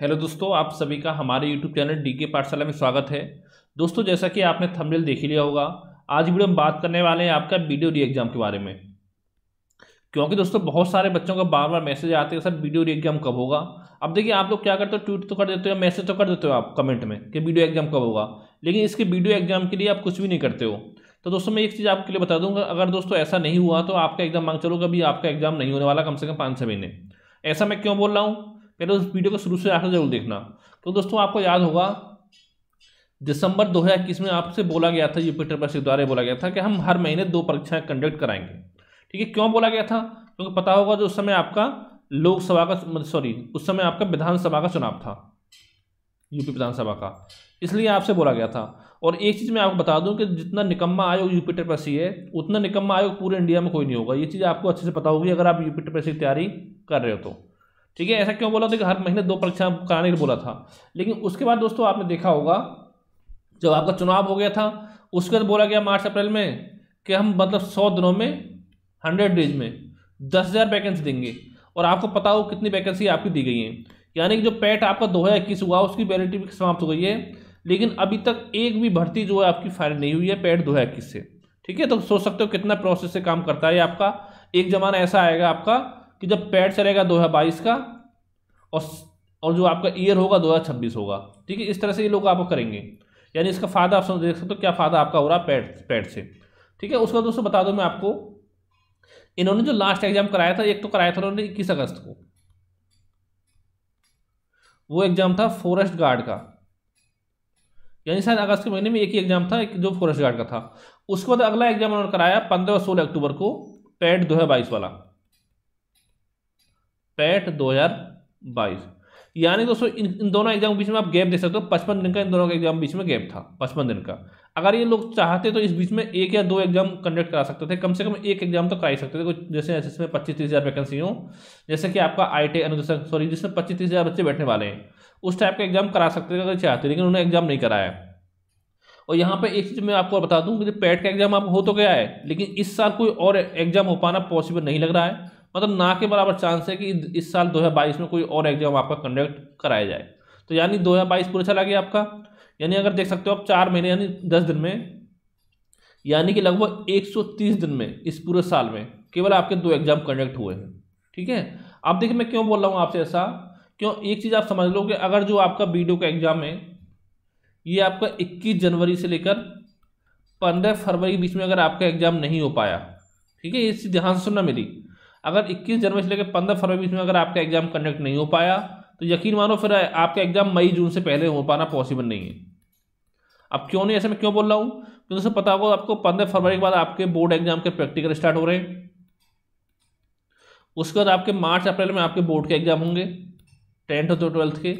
hello दोस्तों आप सभी का हमारे यूट्यूब चैनल डी के पाठशाला में स्वागत है दोस्तों जैसा कि आपने थंबनेल देख लिया होगा आज वीडियो हम बात करने वाले हैं आपका वीडियो री एग्ज़ाम के बारे में क्योंकि दोस्तों बहुत सारे बच्चों का बार बार मैसेज आते हैं सर वीडियो री एग्ज़ाम कब होगा अब देखिए आप लोग क्या करते हो ट्वीट तो कर देते हो मैसेज तो कर देते हो आप कमेंट में कि वीडियो एग्ज़ाम कब होगा लेकिन इसके वीडियो एग्ज़ाम के लिए आप कुछ भी नहीं करते हो तो दोस्तों मैं एक चीज़ आपके लिए बता दूंगा अगर दोस्तों ऐसा नहीं हुआ तो आपका एग्ज़ाम मांग चलो कभी आपका एग्ज़ाम नहीं होने वाला कम से कम पाँच छः महीने ऐसा मैं क्यों बोल रहा हूँ पहले उस वीडियो को शुरू से आखिर जरूर देखना तो दोस्तों आपको याद होगा दिसंबर 2021 में आपसे बोला गया था यूपीटर पर द्वारा बोला गया था कि हम हर महीने दो परीक्षाएं कंडक्ट कराएंगे ठीक है क्यों बोला गया था क्योंकि पता होगा जो उस समय आपका लोकसभा का सॉरी मतलब उस समय आपका विधानसभा का चुनाव था यूपी विधानसभा का इसलिए आपसे बोला गया था और एक चीज़ मैं आपको बता दूं कि जितना निकम्मा आयोग यूपी ट्रिपसी है उतना निकम्मा आयोग पूरे इंडिया में कोई नहीं होगा ये चीज़ आपको अच्छे से पता होगी अगर आप यूपी ट्रिपसी की तैयारी कर रहे हो तो ठीक है ऐसा क्यों बोला था कि हर महीने दो परीक्षा कराने के बोला था लेकिन उसके बाद दोस्तों आपने देखा होगा जब आपका चुनाव हो गया था उसके बाद बोला गया मार्च अप्रैल में कि हम मतलब सौ दिनों में हंड्रेड डेज में दस हज़ार वैकेंसी देंगे और आपको पता हो कितनी वैकेंसी आपकी दी गई है यानी कि जो पैट आपका दो हज़ार इक्कीस हुआ उसकी वैलिडिटी भी समाप्त हो गई है लेकिन अभी तक एक भी भर्ती जो है आपकी फाइल नहीं हुई है पैट दो हज़ार इक्कीस से ठीक है तो सोच सकते हो कितना प्रोसेस से काम करता है आपका एक ज़माना ऐसा आएगा आपका कि जब पैड चलेगा दो हज़ार बाईस का और और जो आपका ईयर होगा दो हज़ार छब्बीस होगा ठीक है इस तरह से ये लोग आपको करेंगे यानी इसका फ़ायदा आप समझ देख सकते हो क्या फ़ायदा आपका हो रहा है पैड पैड से ठीक है उसका दोस्तों बता दूँ मैं आपको इन्होंने जो लास्ट एग्जाम कराया था एक तो कराया था उन्होंने इक्कीस अगस्त को वो एग्ज़ाम था फॉरेस्ट गार्ड का यानी शायद अगस्त के महीने में एक ही एग्ज़ाम था एक जो फॉरेस्ट गार्ड का था उसके बाद अगला एग्ज़ाम उन्होंने कराया पंद्रह और सोलह अक्टूबर को पैड दो हजार बाईस वाला पैट 2022 यानी दोस्तों इन, इन दोनों एग्जाम के बीच में आप गैप दे सकते हो पचपन दिन का इन दोनों के एग्जाम बीच में गैप था पचपन दिन का अगर ये लोग चाहते तो इस बीच में एक या दो एग्जाम कंडक्ट करा सकते थे कम से कम एक एग्जाम तो करा ही सकते थे कुछ जैसे ऐसे इसमें पच्चीस तीस हज़ार वैकेंसी हो जैसे कि आपका आई टी सॉरी जिसमें पच्चीस तीस हज़ार बच्चे बैठने वाले हैं उस टाइप का एग्जाम करा सकते थे अगर चाहते लेकिन उन्होंने एग्जाम नहीं कराया और यहाँ पर एक चीज़ मैं आपको बता दूँ कि पैट का एग्जाम आप हो तो गया है लेकिन इस साल कोई और एग्जाम हो पाना पॉसिबल नहीं लग रहा है मतलब ना के बराबर चांस है कि इस साल 2022 में कोई और एग्जाम आपका कंडक्ट कराया जाए तो यानी 2022 पूरा चला गया आपका यानी अगर देख सकते हो आप चार महीने यानी दस दिन में यानी कि लगभग 130 दिन में इस पूरे साल में केवल आपके दो एग्जाम कंडक्ट हुए हैं ठीक है आप देखिए मैं क्यों बोल रहा हूँ आपसे ऐसा क्यों एक चीज़ आप समझ लो कि अगर जो आपका बी का एग्ज़ाम है ये आपका इक्कीस जनवरी से लेकर पंद्रह फरवरी के बीच में अगर आपका एग्ज़ाम नहीं हो पाया ठीक है इस चीज़ ध्यान सुनना मेरी अगर 21 जनवरी से लेकर 15 फरवरी बीच में अगर आपका एग्जाम कंडक्ट नहीं हो पाया तो यकीन मानो फिर आपका एग्जाम मई जून से पहले हो पाना पॉसिबल नहीं है अब क्यों नहीं ऐसे मैं क्यों बोल रहा हूँ क्योंकि तो पता होगा आपको पंद्रह फरवरी के बाद आपके बोर्ड एग्जाम के प्रैक्टिकल स्टार्ट हो रहे हैं उसके बाद आपके मार्च अप्रैल में आपके बोर्ड के एग्जाम होंगे टेंथ और ट्वेल्थ के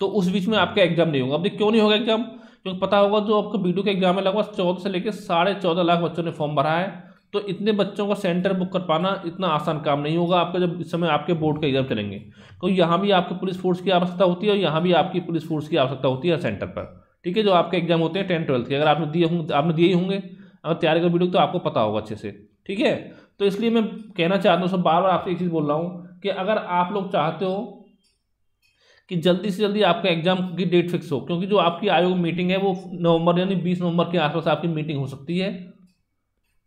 तो उस बीच में आपका एग्जाम नहीं होगा अब क्यों नहीं होगा एग्जाम क्योंकि पता होगा जो आपको बी के एग्जाम है लगभग चौदह से लेकर साढ़े चौदह लाख बच्चों ने फॉर्म भरा है तो इतने बच्चों का सेंटर बुक कर पाना इतना आसान काम नहीं होगा आपका जब इस समय आपके बोर्ड का एग्जाम चलेंगे तो यहाँ भी आपकी पुलिस फोर्स की आवश्यकता होती है और यहाँ भी आपकी पुलिस फोर्स की आवश्यकता होती है सेंटर पर ठीक है जो आपके एग्जाम होते हैं टेंथ ट्वेल्थ के अगर आपने दिए होंगे आपने दिए ही होंगे अगर तैयारी कर वीडियो तो आपको पता होगा अच्छे से ठीक है तो इसलिए मैं कहना चाहता हूँ सब बार बार आपसे एक चीज़ बोल रहा हूँ कि अगर आप लोग चाहते हो कि जल्दी से जल्दी आपका एग्जाम की डेट फिक्स हो क्योंकि जो आपकी आयोग मीटिंग है वो नवंबर यानी बीस नवंबर के आसपास आपकी मीटिंग हो सकती है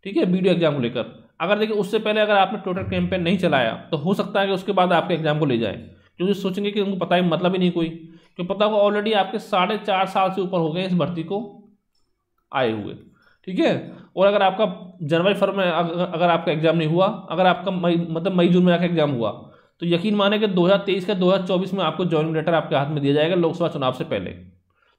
ठीक है वीडियो एग्जाम को लेकर अगर देखिए उससे पहले अगर आपने ट्विटर कैंपेन नहीं चलाया तो हो सकता है कि उसके बाद आपके एग्जाम को ले जाए क्योंकि सोचेंगे कि उनको पता ही मतलब ही नहीं कोई क्योंकि पता होगा ऑलरेडी आपके साढ़े चार साल से ऊपर हो गए इस भर्ती को आए हुए ठीक है और अगर आपका जनवरी फरवरी में अगर आपका एग्जाम नहीं हुआ अगर आपका मई मतलब मई जून में आपका एग्जाम हुआ तो यकीन माने कि 2023 का 2024 में आपको ज्वाइनिंग लेटर आपके हाथ में दिया जाएगा लोकसभा चुनाव से पहले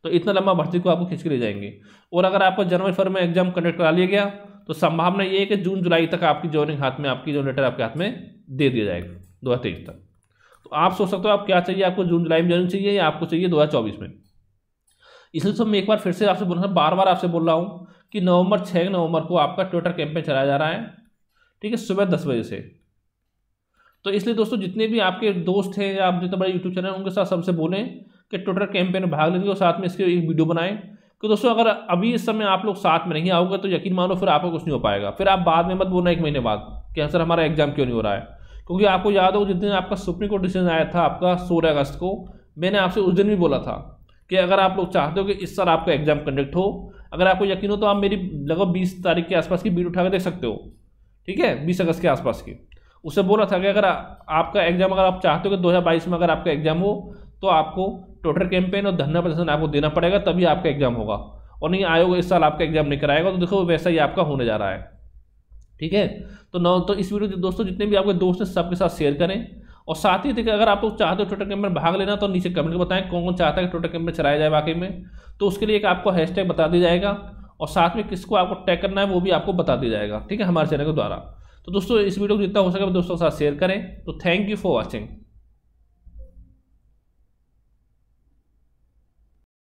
तो इतना लंबा भर्ती को आपको खींच के ले जाएंगे और अगर आपका जनवरी फरवरी में एग्जाम कंडक्ट करा लिया गया तो संभावना ये है कि जून जुलाई तक आपकी जॉइनिंग हाथ में आपकी जो लेटर आपके हाथ में दे दिया जाएगा दो हज़ार तेईस तक तो आप सोच सकते हो आप क्या चाहिए आपको जून जुलाई में जॉइनिंग चाहिए या आपको चाहिए दो हज़ार चौबीस में इसलिए तो मैं एक बार फिर से आपसे बोल रहा बार बार आपसे बोल रहा हूँ कि नवंबर छः नवंबर को आपका ट्विटर कैंपेन चलाया जा रहा है ठीक है सुबह दस बजे से तो इसलिए दोस्तों जितने भी आपके दोस्त हैं या आप जितने बड़े यूट्यूब चैनल हैं उनके साथ सबसे बोलें कि ट्विटर कैंपेन में भाग लेंगे और साथ में इसके एक वीडियो बनाएं कि तो दोस्तों अगर अभी इस समय आप लोग साथ में नहीं आओगे तो यकीन मानो फिर आपको कुछ नहीं हो पाएगा फिर आप बाद में मत बोलना एक महीने बाद कि सर हमारा एग्जाम क्यों नहीं हो रहा है क्योंकि आपको याद हो जिस दिन आपका सुप्रीम कोर्ट डिसीजन आया था आपका सोलह अगस्त को मैंने आपसे उस दिन भी बोला था कि अगर आप लोग चाहते हो कि इस साल आपका एग्जाम कंडक्ट हो अगर आपको यकीन हो तो आप मेरी लगभग बीस तारीख के आसपास की बीट उठा कर देख सकते हो ठीक है बीस अगस्त के आसपास की उससे बोला था कि अगर आपका एग्जाम अगर आप चाहते हो कि 2022 में अगर आपका एग्जाम हो तो आपको टोटल कैंपेन और धरना प्रदर्शन आपको देना पड़ेगा तभी आपका एग्जाम होगा और नहीं आयोग इस साल आपका एग्जाम नहीं कराएगा तो देखो वैसा ही आपका होने जा रहा है ठीक है तो नौ तो इस वीडियो दोस्तों जितने भी आपके दोस्त हैं सबके साथ शेयर करें और साथ ही देखिए अगर आप लोग चाहते हो टोटल कैंप में भाग लेना तो नीचे कमेंट में बताएं कौन कौन चाहता है कि टोटल कैंप में चलाया जाए वाकई में तो उसके लिए एक आपको हैशटैग बता दिया जाएगा और साथ में किसको आपको टैग करना है वो भी आपको बता दिया जाएगा ठीक है हमारे चैनल के द्वारा तो दोस्तों इस वीडियो को जितना हो सके दोस्तों के साथ शेयर करें तो थैंक यू फॉर वॉचिंग